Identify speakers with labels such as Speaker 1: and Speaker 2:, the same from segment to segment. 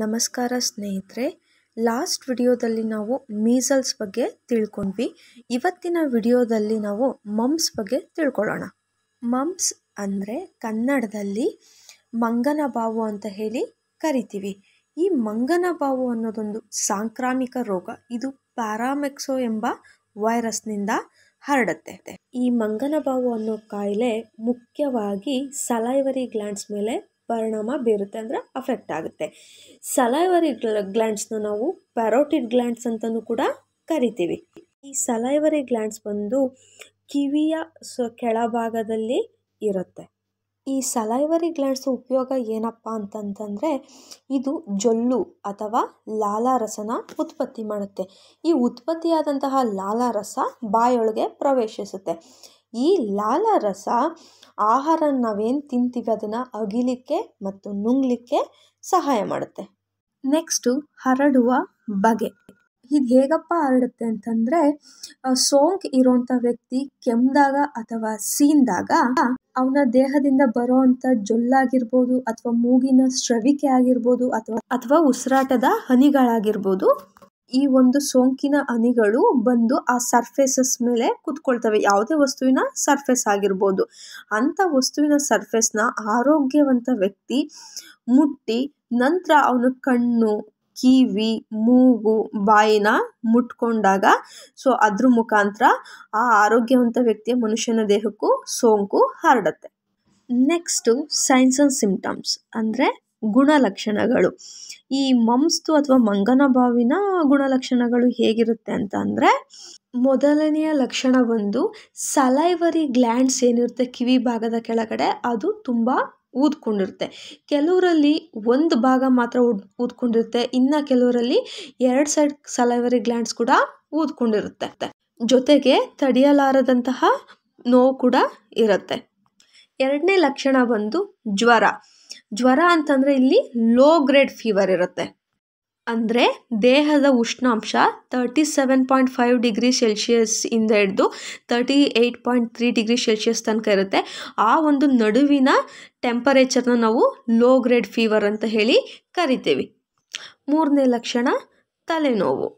Speaker 1: ನಮಸ್ಕಾರ ಸ್ನೇಹಿತರೆ ಲಾಸ್ಟ್ ವಿಡಿಯೋದಲ್ಲಿ ನಾವು ಮೀಸಲ್ಸ್ ಬಗ್ಗೆ ತಿಳ್ಕೊಂಡ್ವಿ ಇವತ್ತಿನ ವಿಡಿಯೋದಲ್ಲಿ ನಾವು ಮಮ್ಸ್ ಬಗ್ಗೆ ತಿಳ್ಕೊಳ್ಳೋಣ ಮಮ್ಸ್ ಅಂದರೆ ಕನ್ನಡದಲ್ಲಿ ಮಂಗನ ಬಾವು ಅಂತ ಹೇಳಿ ಕರಿತೀವಿ ಈ ಮಂಗನ ಬಾವು ಅನ್ನೋದೊಂದು ಸಾಂಕ್ರಾಮಿಕ ರೋಗ ಇದು ಪ್ಯಾರಾಮೆಕ್ಸೋ ಎಂಬ ವೈರಸ್ನಿಂದ ಹರಡುತ್ತೆ ಈ ಮಂಗನ ಬಾವು ಅನ್ನೋ ಕಾಯಿಲೆ ಮುಖ್ಯವಾಗಿ ಸಲೈವರಿ ಗ್ಲಾಂಡ್ಸ್ ಮೇಲೆ ಪರಿಣಾಮ ಬೀರುತ್ತೆ ಅಂದರೆ ಅಫೆಕ್ಟ್ ಆಗುತ್ತೆ ಸಲೈವರಿ ಗ್ಲ್ಯಾಂಡ್ಸ್ನ ನಾವು ಪ್ಯಾರೋಟಿಡ್ ಗ್ಲ್ಯಾಂಡ್ಸ್ ಅಂತಲೂ ಕೂಡ ಕರಿತೀವಿ ಈ ಸಲೈವರಿ ಗ್ಲ್ಯಾಂಡ್ಸ್ ಬಂದು ಕಿವಿಯ ಸ ಕೆಳಭಾಗದಲ್ಲಿ ಇರುತ್ತೆ ಈ ಸಲೈವರಿ ಗ್ಲ್ಯಾಂಡ್ಸ್ ಉಪಯೋಗ ಏನಪ್ಪ ಅಂತಂತಂದರೆ ಇದು ಜೊಲ್ಲು ಅಥವಾ ಲಾಲಾರಸನ ಉತ್ಪತ್ತಿ ಮಾಡುತ್ತೆ ಈ ಉತ್ಪತ್ತಿಯಾದಂತಹ ಲಾಲಾರಸ ಬಾಯೊಳಗೆ ಪ್ರವೇಶಿಸುತ್ತೆ ಈ ಲಾಲ ರಸ ಆಹಾರ ನಾವೇನು ತಿಂತೀವಿ ಅದನ್ನು ಅಗಿಲಿಕ್ಕೆ ಮತ್ತು ನುಂಗಲಿಕ್ಕೆ ಸಹಾಯ ಮಾಡುತ್ತೆ ನೆಕ್ಸ್ಟು ಹರಡುವ ಬಗೆ ಇದು ಹೇಗಪ್ಪ ಹರಡುತ್ತೆ ಅಂತಂದರೆ ಸೋಂಕು ಇರೋಂಥ ವ್ಯಕ್ತಿ ಕೆಮ್ಮದಾಗ ಅಥವಾ ಸೀಂದಾಗ ಅವನ ದೇಹದಿಂದ ಬರೋವಂಥ ಜೊಲ್ಲಾಗಿರ್ಬೋದು ಅಥವಾ ಮೂಗಿನ ಸ್ರವಿಕೆ ಆಗಿರ್ಬೋದು ಅಥವಾ ಅಥವಾ ಉಸಿರಾಟದ ಹನಿಗಳಾಗಿರ್ಬೋದು ಈ ಒಂದು ಸೋಂಕಿನ ಅನಿಗಳು ಬಂದು ಆ ಸರ್ಫೇಸಸ್ ಮೇಲೆ ಕುತ್ಕೊಳ್ತವೆ ಯಾವುದೇ ವಸ್ತುವಿನ ಸರ್ಫೇಸ್ ಆಗಿರ್ಬೋದು ಅಂಥ ವಸ್ತುವಿನ ಸರ್ಫೇಸ್ನ ಆರೋಗ್ಯವಂತ ವ್ಯಕ್ತಿ ಮುಟ್ಟಿ ನಂತರ ಅವನ ಕಣ್ಣು ಕಿವಿ ಮೂಗು ಬಾಯಿನ ಮುಟ್ಕೊಂಡಾಗ ಸೊ ಅದ್ರ ಮುಖಾಂತರ ಆ ಆರೋಗ್ಯವಂತ ವ್ಯಕ್ತಿಯ ಮನುಷ್ಯನ ದೇಹಕ್ಕೂ ಸೋಂಕು ಹರಡುತ್ತೆ ನೆಕ್ಸ್ಟು ಸೈನ್ಸ್ ಅಂಡ್ ಸಿಂಪ್ಟಮ್ಸ್ ಅಂದರೆ ಗುಣಲಕ್ಷಣಗಳು ಈ ಮಂಸ್ತು ಅಥವಾ ಮಂಗನ ಬಾವಿನ ಗುಣಲಕ್ಷಣಗಳು ಹೇಗಿರುತ್ತೆ ಅಂತ ಅಂದರೆ ಮೊದಲನೆಯ ಲಕ್ಷಣ ಬಂದು ಸಲೈವರಿ ಗ್ಲ್ಯಾಂಡ್ಸ್ ಏನಿರುತ್ತೆ ಕಿವಿ ಭಾಗದ ಕೆಳಗಡೆ ಅದು ತುಂಬ ಊದ್ಕೊಂಡಿರುತ್ತೆ ಕೆಲವರಲ್ಲಿ ಒಂದು ಭಾಗ ಮಾತ್ರ ಊದ್ ಊದ್ಕೊಂಡಿರುತ್ತೆ ಇನ್ನು ಕೆಲವರಲ್ಲಿ ಎರಡು ಸೈಡ್ ಸಲೈವರಿ ಗ್ಲ್ಯಾಂಡ್ಸ್ ಕೂಡ ಊದ್ಕೊಂಡಿರುತ್ತೆ ಜೊತೆಗೆ ತಡೆಯಲಾರದಂತಹ ನೋವು ಕೂಡ ಇರುತ್ತೆ ಎರಡನೇ ಲಕ್ಷಣ ಬಂದು ಜ್ವರ ಜ್ವರ ಅಂತಂದರೆ ಇಲ್ಲಿ ಲೋ ಗ್ರೇಡ್ ಫೀವರ್ ಇರುತ್ತೆ ಅಂದರೆ ದೇಹದ ಉಷ್ಣಾಂಶ thirty seven point five degree Celsius ಇಂದ ಹಿಡಿದು thirty eight point three degree Celsius ತನಕ ಇರುತ್ತೆ ಆ ಒಂದು ನಡುವಿನ ಟೆಂಪರೇಚರ್ನ ನಾವು ಲೋ ಗ್ರೇಡ್ ಫೀವರ್ ಅಂತ ಹೇಳಿ ಕರಿತೀವಿ ಮೂರನೇ ಲಕ್ಷಣ ತಲೆನೋವು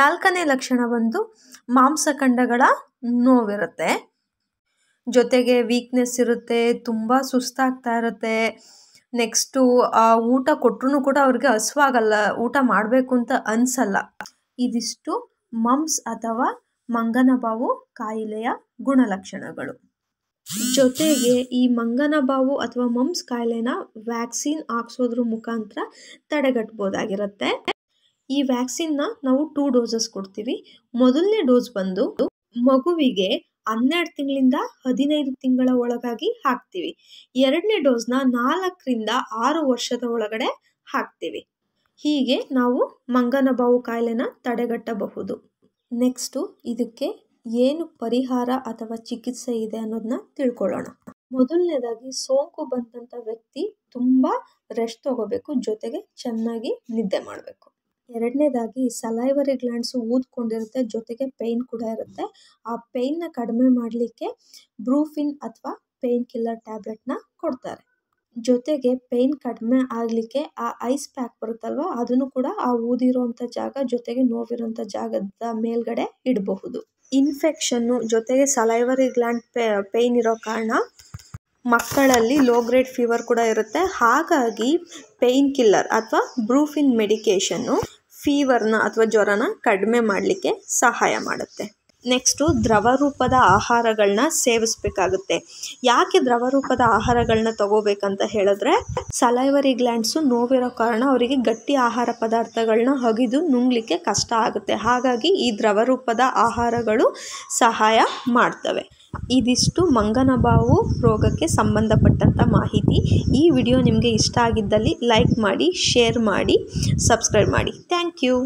Speaker 1: ನಾಲ್ಕನೇ ಲಕ್ಷಣ ಬಂದು ಮಾಂಸಖಂಡಗಳ ನೋವಿರುತ್ತೆ ಜೊತೆಗೆ ವೀಕ್ನೆಸ್ ಇರುತ್ತೆ ತುಂಬ ಸುಸ್ತಾಗ್ತಾ ಇರುತ್ತೆ ನೆಕ್ಸ್ಟು ಊಟ ಕೊಟ್ರೂ ಕೂಡ ಅವ್ರಿಗೆ ಹಸುವಾಗಲ್ಲ ಊಟ ಮಾಡಬೇಕು ಅಂತ ಅನಿಸಲ್ಲ ಇದಿಷ್ಟು ಮಮ್ಸ್ ಅಥವಾ ಮಂಗನ ಬಾವು ಕಾಯಿಲೆಯ ಗುಣಲಕ್ಷಣಗಳು ಜೊತೆಗೆ ಈ ಮಂಗನ ಬಾವು ಅಥವಾ ಮಮ್ಸ್ ಕಾಯಿಲೆನ ವ್ಯಾಕ್ಸಿನ್ ಹಾಕ್ಸೋದ್ರ ಮುಖಾಂತರ ತಡೆಗಟ್ಬೋದಾಗಿರುತ್ತೆ ಈ ವ್ಯಾಕ್ಸಿನ್ನ ನಾವು ಟೂ ಡೋಸಸ್ ಕೊಡ್ತೀವಿ ಮೊದಲನೇ ಡೋಸ್ ಬಂದು ಮಗುವಿಗೆ ಹನ್ನೆರಡು ತಿಂಗಳಿಂದ ಹದಿನೈದು ತಿಂಗಳ ಒಳಗಾಗಿ ಹಾಕ್ತೀವಿ ಎರಡನೇ ಡೋಸ್ನ ನಾಲ್ಕರಿಂದ ಆರು ವರ್ಷದ ಒಳಗಡೆ ಹಾಕ್ತೀವಿ ಹೀಗೆ ನಾವು ಮಂಗನ ಬಾವು ಕಾಯಿಲೆನ ತಡೆಗಟ್ಟಬಹುದು ನೆಕ್ಸ್ಟು ಇದಕ್ಕೆ ಏನು ಪರಿಹಾರ ಅಥವಾ ಚಿಕಿತ್ಸೆ ಇದೆ ಅನ್ನೋದನ್ನ ತಿಳ್ಕೊಳ್ಳೋಣ ಮೊದಲನೇದಾಗಿ ಸೋಂಕು ಬಂದಂಥ ವ್ಯಕ್ತಿ ತುಂಬ ರೆಸ್ಟ್ ತಗೋಬೇಕು ಜೊತೆಗೆ ಚೆನ್ನಾಗಿ ನಿದ್ದೆ ಮಾಡಬೇಕು ಎರಡನೇದಾಗಿ ಸಲೈವರಿ ಗ್ಲ್ಯಾಂಡ್ಸು ಊದ್ಕೊಂಡಿರುತ್ತೆ ಜೊತೆಗೆ ಪೇಯ್ನ್ ಕೂಡ ಇರುತ್ತೆ ಆ ಪೇಯ್ನ ಕಡಿಮೆ ಮಾಡಲಿಕ್ಕೆ ಬ್ರೂಫಿನ್ ಅಥವಾ ಪೇಯ್ನ್ ಕಿಲ್ಲರ್ ಟ್ಯಾಬ್ಲೆಟ್ನ ಕೊಡ್ತಾರೆ ಜೊತೆಗೆ ಪೇಯ್ನ್ ಕಡಿಮೆ ಆಗಲಿಕ್ಕೆ ಆ ಐಸ್ ಪ್ಯಾಕ್ ಬರುತ್ತಲ್ವ ಅದನ್ನು ಕೂಡ ಆ ಊದಿರೋವಂಥ ಜಾಗ ಜೊತೆಗೆ ನೋವಿರುವಂಥ ಜಾಗದ ಮೇಲ್ಗಡೆ ಇಡಬಹುದು ಇನ್ಫೆಕ್ಷನ್ನು ಜೊತೆಗೆ ಸಲೈವರಿ ಗ್ಲ್ಯಾಂಡ್ ಪೇ ಪೇಯ್ನ್ ಇರೋ ಕಾರಣ ಮಕ್ಕಳಲ್ಲಿ ಲೋ ಗ್ರೇಡ್ ಫೀವರ್ ಕೂಡ ಇರುತ್ತೆ ಹಾಗಾಗಿ ಪೇಯ್ನ್ ಕಿಲ್ಲರ್ ಅಥವಾ ಬ್ರೂಫಿನ್ ಮೆಡಿಕೇಷನ್ನು ಫೀವರ್ನ ಅಥವಾ ಜ್ವರನ ಕಡಿಮೆ ಮಾಡಲಿಕ್ಕೆ ಸಹಾಯ ಮಾಡುತ್ತೆ ನೆಕ್ಸ್ಟು ದ್ರವ ರೂಪದ ಆಹಾರಗಳನ್ನ ಸೇವಿಸಬೇಕಾಗುತ್ತೆ ಯಾಕೆ ದ್ರವ ರೂಪದ ಆಹಾರಗಳನ್ನ ತಗೋಬೇಕಂತ ಹೇಳಿದ್ರೆ ಸಲೈವರಿ ಗ್ಲ್ಯಾಂಡ್ಸು ನೋವಿರೋ ಕಾರಣ ಅವರಿಗೆ ಗಟ್ಟಿ ಆಹಾರ ಪದಾರ್ಥಗಳನ್ನ ಹಗಿದು ನುಂಗಲಿಕ್ಕೆ ಕಷ್ಟ ಆಗುತ್ತೆ ಹಾಗಾಗಿ ಈ ದ್ರವ ರೂಪದ ಆಹಾರಗಳು ಸಹಾಯ ಮಾಡ್ತವೆ ಇದಿಷ್ಟು ಮಂಗನಬಾವು ರೋಗಕ್ಕೆ ಸಂಬಂಧಪಟ್ಟಂಥ ಮಾಹಿತಿ ಈ ವಿಡಿಯೋ ನಿಮಗೆ ಇಷ್ಟ ಆಗಿದ್ದಲ್ಲಿ ಲೈಕ್ ಮಾಡಿ ಶೇರ್ ಮಾಡಿ ಸಬ್ಸ್ಕ್ರೈಬ್ ಮಾಡಿ ಥ್ಯಾಂಕ್ ಯು